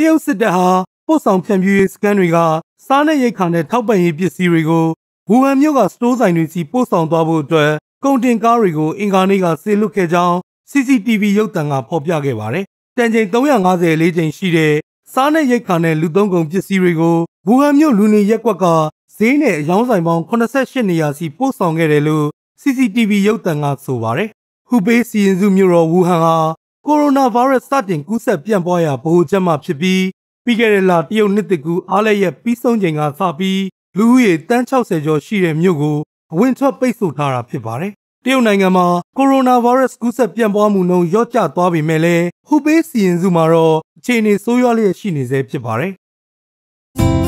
တရုတ်စစ်တပ်ဟာပို့ဆောင်ဖြန့်ဖြူးရေးစခန်းတွေကစားနပ်ရိက္ခာနဲ့ထောက်ပံ့ရေးပစ္စည်းတွေကိုဝူဟန်မြို့ကစတိုးဆိုင်တွေစီပို့ဆောင်သွားဖို့အတွက်ကုန်တင်ကားတွေကိုအင်ကာနေ့ကဆေလွတ်ခဲ့ကြောင်း CCTV ရုပ်သံကဖော်ပြခဲ့ပါတယ်။တန်ချိန်350လေးချိန်ရှိတဲ့စားနပ်ရိက္ခာနဲ့လူသုံးကုန်ပစ္စည်းတွေကိုဝူဟန်မြို့လူနေရပ်ကွက်ကဈေးနဲ့အယောင်းဆိုင်ပေါင်း88နေရာစီပို့ဆောင်ခဲ့တယ်လို့ CCTV ရုပ်သံကဆိုပါတယ်။ဟူပေစီရင်စုမြို့တော်ဝူဟန်ဟာကိုရိုနာဗိုင်းရပ်စ်စတင်ကူးစက်ပြန့်ပွားရာဗဟိုချက်မှဖြစ်ပြီးပြီးခဲ့တဲ့လတရုတ်နှစ်တကူအားလည်းရဲ့ပြီးဆုံးချိန်ကစပြီးလူဦးရေတန်း60ကျော်ရှိတဲ့မြို့ကိုအဝင်ထွက်ပိတ်ဆို့ထားတာဖြစ်ပါတယ်။တရုတ်နိုင်ငံမှာကိုရိုနာဗိုင်းရပ်စ်ကူးစက်ပြန့်ပွားမှုနှုန်းလျော့ကျသွားပေမဲ့လည်းဟူပေးစီရင်စုမှာတော့အခြေအနေဆိုးရွားလျက်ရှိနေဆဲဖြစ်ပါတယ်။